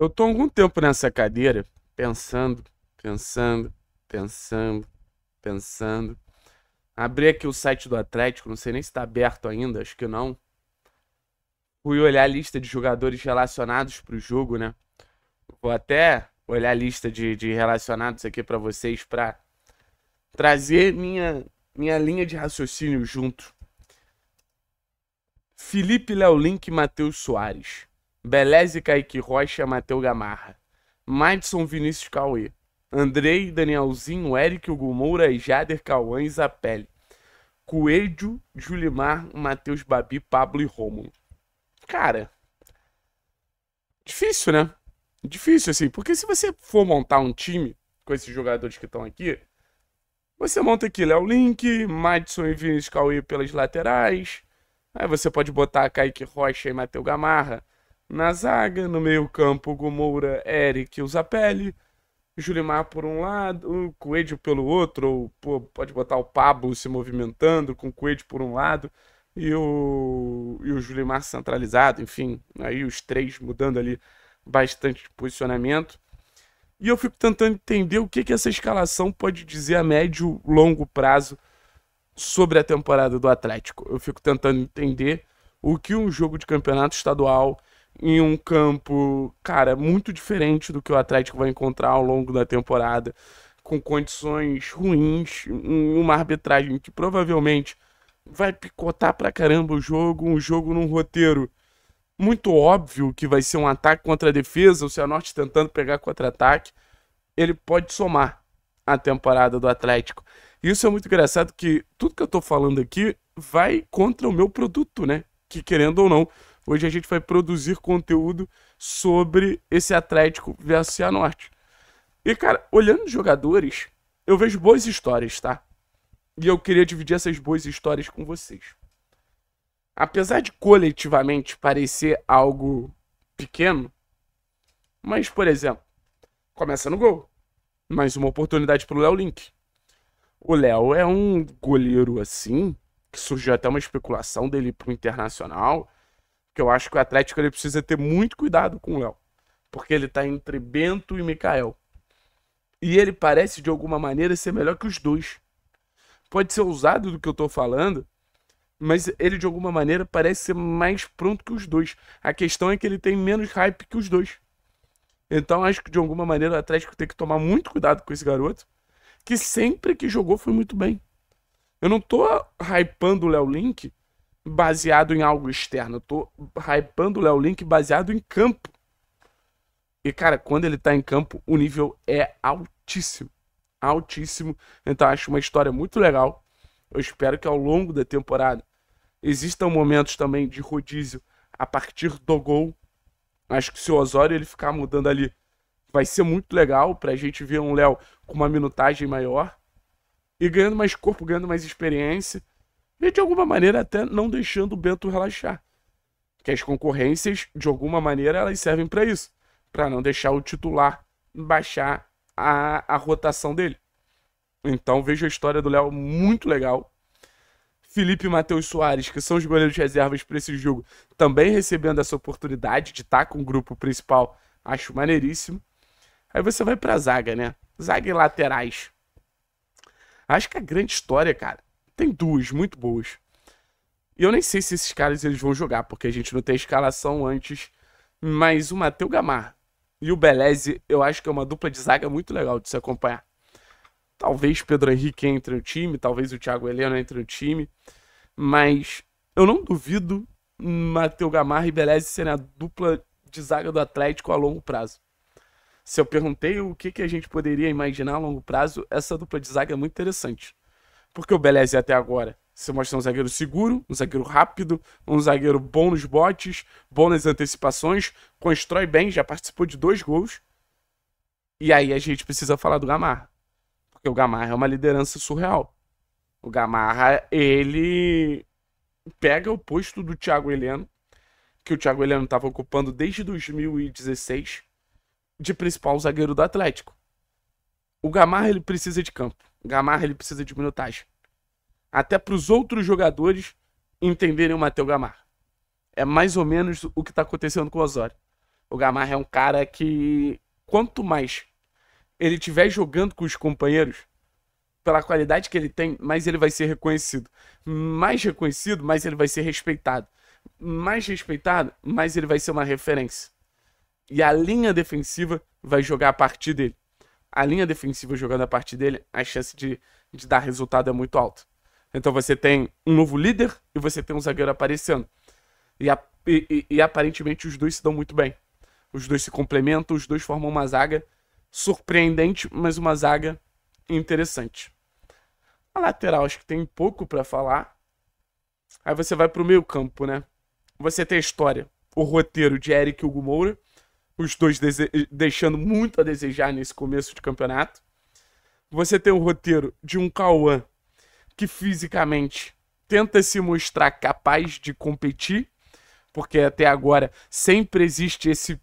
Eu tô algum tempo nessa cadeira, pensando, pensando, pensando, pensando. Abri aqui o site do Atlético, não sei nem se tá aberto ainda, acho que não. Fui olhar a lista de jogadores relacionados pro jogo, né? Vou até olhar a lista de, de relacionados aqui para vocês para trazer minha, minha linha de raciocínio junto. Felipe Leolink e Matheus Soares. Belézio, Kaique Rocha, Matheus Gamarra. Madison Vinícius Cauê. Andrei, Danielzinho, Eric, Hugo Moura, Jader, Cauã e Zapelli. Coelho, Julimar, Matheus Babi, Pablo e Romulo. Cara, difícil, né? Difícil, assim, porque se você for montar um time com esses jogadores que estão aqui, você monta aqui Léo Link, Madison e Vinícius Cauê pelas laterais, aí você pode botar Kaique Rocha e Matheus Gamarra, na zaga, no meio-campo, Gomoura, Eric e o Zapelli. Julimar por um lado, o Coelho pelo outro, ou pô, pode botar o Pablo se movimentando com o Coelho por um lado e o, e o Julimar centralizado, enfim, aí os três mudando ali bastante de posicionamento. E eu fico tentando entender o que, que essa escalação pode dizer a médio longo prazo sobre a temporada do Atlético. Eu fico tentando entender o que um jogo de campeonato estadual em um campo, cara, muito diferente do que o Atlético vai encontrar ao longo da temporada, com condições ruins, uma arbitragem que provavelmente vai picotar pra caramba o jogo, um jogo num roteiro muito óbvio que vai ser um ataque contra a defesa, o Cianorte tentando pegar contra-ataque, ele pode somar a temporada do Atlético. Isso é muito engraçado que tudo que eu tô falando aqui vai contra o meu produto, né? Que querendo ou não, Hoje a gente vai produzir conteúdo sobre esse Atlético versus Norte. E, cara, olhando os jogadores, eu vejo boas histórias, tá? E eu queria dividir essas boas histórias com vocês. Apesar de coletivamente parecer algo pequeno, mas, por exemplo, começa no gol. Mais uma oportunidade pro Léo Link. O Léo é um goleiro assim, que surgiu até uma especulação dele pro Internacional que eu acho que o Atlético ele precisa ter muito cuidado com o Léo. Porque ele tá entre Bento e Mikael. E ele parece, de alguma maneira, ser melhor que os dois. Pode ser ousado do que eu tô falando, mas ele, de alguma maneira, parece ser mais pronto que os dois. A questão é que ele tem menos hype que os dois. Então, acho que, de alguma maneira, o Atlético tem que tomar muito cuidado com esse garoto, que sempre que jogou foi muito bem. Eu não tô hypando o Léo Link baseado em algo externo. Eu tô hypando o Léo Link baseado em campo. E, cara, quando ele tá em campo, o nível é altíssimo. Altíssimo. Então, acho uma história muito legal. Eu espero que ao longo da temporada existam momentos também de rodízio a partir do gol. Acho que se o Osório ele ficar mudando ali, vai ser muito legal pra gente ver um Léo com uma minutagem maior. E ganhando mais corpo, ganhando mais experiência. E de alguma maneira até não deixando o Bento relaxar. Que as concorrências, de alguma maneira, elas servem para isso. para não deixar o titular baixar a, a rotação dele. Então vejo a história do Léo muito legal. Felipe e Matheus Soares, que são os goleiros reservas para esse jogo, também recebendo essa oportunidade de estar tá com o grupo principal. Acho maneiríssimo. Aí você vai pra zaga, né? Zaga e laterais. Acho que a grande história, cara, tem duas muito boas. E eu nem sei se esses caras eles vão jogar, porque a gente não tem escalação antes. Mas o Matheus Gamar e o Beleze, eu acho que é uma dupla de zaga muito legal de se acompanhar. Talvez Pedro Henrique entre no time, talvez o Thiago Helena entre no time. Mas eu não duvido Matheus Gamar e Beleze serem a dupla de zaga do Atlético a longo prazo. Se eu perguntei o que, que a gente poderia imaginar a longo prazo, essa dupla de zaga é muito interessante. Porque o Beleze até agora se mostra um zagueiro seguro, um zagueiro rápido, um zagueiro bom nos botes, bom nas antecipações, constrói bem, já participou de dois gols. E aí a gente precisa falar do Gamarra. Porque o Gamarra é uma liderança surreal. O Gamarra, ele pega o posto do Thiago Heleno, que o Thiago Heleno estava ocupando desde 2016, de principal zagueiro do Atlético. O Gamarra ele precisa de campo. Gamarra ele precisa de minutagem. Até para os outros jogadores entenderem o Matheus Gamarra. É mais ou menos o que está acontecendo com o Osório. O Gamarra é um cara que, quanto mais ele estiver jogando com os companheiros, pela qualidade que ele tem, mais ele vai ser reconhecido. Mais reconhecido, mais ele vai ser respeitado. Mais respeitado, mais ele vai ser uma referência. E a linha defensiva vai jogar a partir dele a linha defensiva jogando a partir dele, a chance de, de dar resultado é muito alta. Então você tem um novo líder e você tem um zagueiro aparecendo. E, a, e, e, e aparentemente os dois se dão muito bem. Os dois se complementam, os dois formam uma zaga surpreendente, mas uma zaga interessante. A lateral acho que tem pouco para falar. Aí você vai pro meio campo, né? Você tem a história, o roteiro de Eric Hugo Moura, os dois deixando muito a desejar nesse começo de campeonato. Você tem o roteiro de um Cauã que fisicamente tenta se mostrar capaz de competir, porque até agora sempre existe esse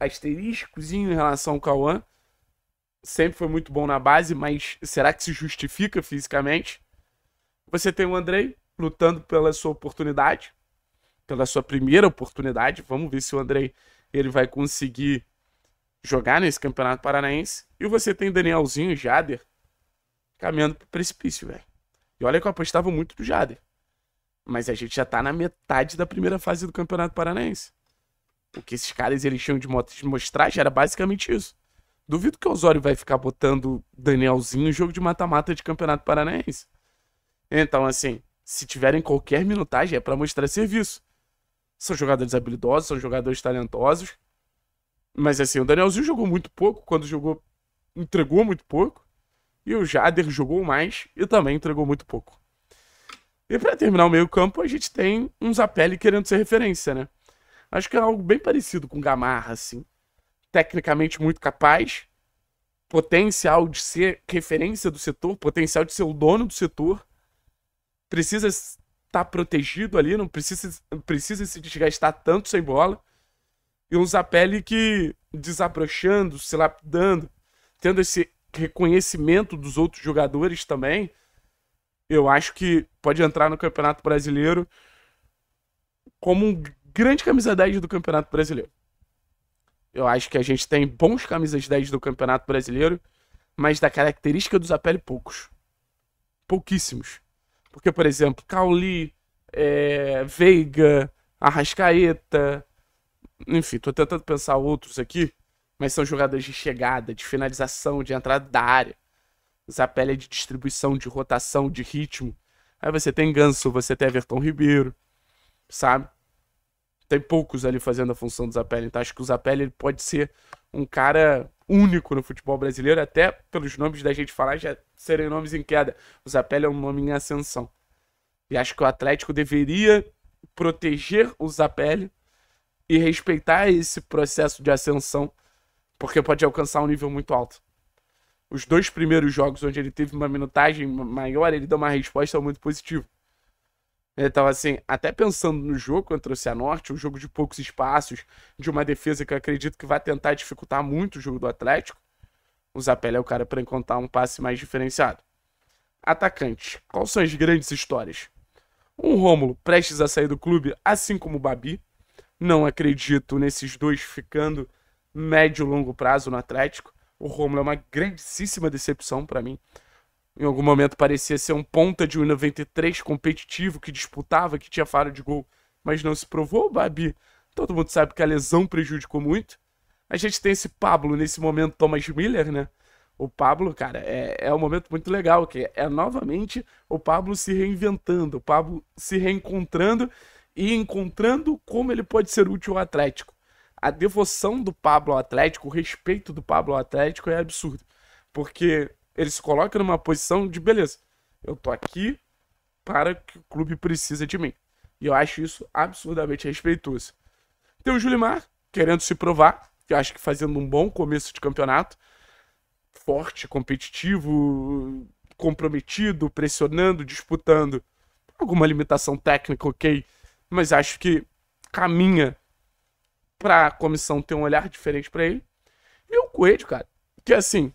asteriscozinho em relação ao Cauã. Sempre foi muito bom na base, mas será que se justifica fisicamente? Você tem o Andrei lutando pela sua oportunidade, pela sua primeira oportunidade. Vamos ver se o Andrei ele vai conseguir jogar nesse Campeonato Paranaense. E você tem Danielzinho e Jader caminhando pro precipício, velho. E olha que eu apostava muito do Jader. Mas a gente já tá na metade da primeira fase do Campeonato Paranaense. O que esses caras eles tinham de mostrar já era basicamente isso. Duvido que o Osório vai ficar botando Danielzinho em jogo de mata-mata de Campeonato Paranaense. Então, assim, se tiverem qualquer minutagem é para mostrar serviço. São jogadores habilidosos, são jogadores talentosos. Mas assim, o Danielzinho jogou muito pouco. Quando jogou, entregou muito pouco. E o Jader jogou mais e também entregou muito pouco. E para terminar o meio-campo, a gente tem um Zapelli querendo ser referência, né? Acho que é algo bem parecido com Gamarra, assim. Tecnicamente muito capaz, potencial de ser referência do setor, potencial de ser o dono do setor. Precisa tá protegido ali, não precisa, precisa se desgastar tanto sem bola. E um Zapelli que desabrochando, se lapidando, tendo esse reconhecimento dos outros jogadores também, eu acho que pode entrar no Campeonato Brasileiro como um grande camisa 10 do Campeonato Brasileiro. Eu acho que a gente tem bons camisas 10 do Campeonato Brasileiro, mas da característica do Zapelli, poucos. Pouquíssimos. Porque, por exemplo, Cauli, é, Veiga, Arrascaeta, enfim, tô tentando pensar outros aqui, mas são jogadores de chegada, de finalização, de entrada da área. Zapelli é de distribuição, de rotação, de ritmo. Aí você tem Ganso, você tem Everton Ribeiro, sabe? Tem poucos ali fazendo a função do Zapelli. Então acho que o Zapelli pode ser um cara único no futebol brasileiro, até pelos nomes da gente falar já serem nomes em queda. O Zapelli é um nome em ascensão. E acho que o Atlético deveria proteger o Zapelli e respeitar esse processo de ascensão, porque pode alcançar um nível muito alto. Os dois primeiros jogos onde ele teve uma minutagem maior, ele deu uma resposta muito positiva. Então, assim, até pensando no jogo contra o Cianorte, um jogo de poucos espaços, de uma defesa que eu acredito que vai tentar dificultar muito o jogo do Atlético, o Zapelli é o cara para encontrar um passe mais diferenciado. Atacante, quais são as grandes histórias? Um Rômulo prestes a sair do clube, assim como o Babi. Não acredito nesses dois ficando médio longo prazo no Atlético. O Rômulo é uma grandíssima decepção para mim em algum momento parecia ser um ponta de 1,93 competitivo que disputava, que tinha faro de gol, mas não se provou. O Babi, todo mundo sabe que a lesão prejudicou muito. A gente tem esse Pablo nesse momento, Thomas Miller, né? O Pablo, cara, é, é um momento muito legal, que é novamente o Pablo se reinventando, o Pablo se reencontrando e encontrando como ele pode ser útil ao Atlético. A devoção do Pablo ao Atlético, o respeito do Pablo ao Atlético é absurdo. Porque ele se coloca numa posição de beleza. Eu tô aqui para que o clube precisa de mim. E eu acho isso absurdamente respeitoso. Tem o Julimar, querendo se provar, que eu acho que fazendo um bom começo de campeonato. Forte, competitivo, comprometido, pressionando, disputando. Alguma limitação técnica, ok. Mas acho que caminha para a comissão ter um olhar diferente para ele. E o Coelho, cara, que assim,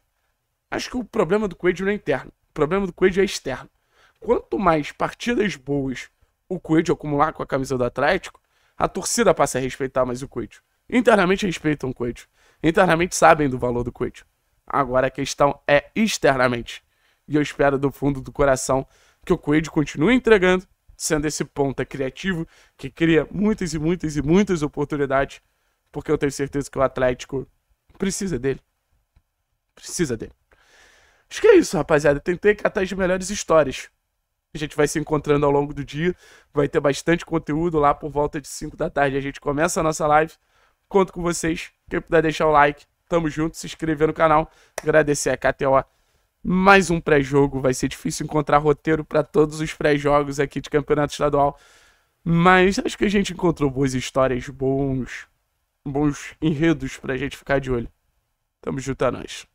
Acho que o problema do Coelho não é interno. O problema do Coelho é externo. Quanto mais partidas boas o Coelho acumular com a camisa do Atlético, a torcida passa a respeitar mais o Coelho. Internamente respeitam o Coelho. Internamente sabem do valor do Coelho. Agora a questão é externamente. E eu espero do fundo do coração que o Coelho continue entregando, sendo esse ponta criativo que cria muitas e muitas e muitas oportunidades, porque eu tenho certeza que o Atlético precisa dele. Precisa dele. Acho que é isso, rapaziada. Tentei catar as melhores histórias. A gente vai se encontrando ao longo do dia. Vai ter bastante conteúdo lá por volta de 5 da tarde. A gente começa a nossa live. Conto com vocês. Quem puder deixar o like, tamo junto. Se inscrever no canal. Agradecer a KTO. Mais um pré-jogo. Vai ser difícil encontrar roteiro para todos os pré-jogos aqui de campeonato estadual. Mas acho que a gente encontrou boas histórias, bons, bons enredos pra gente ficar de olho. Tamo junto a é nós.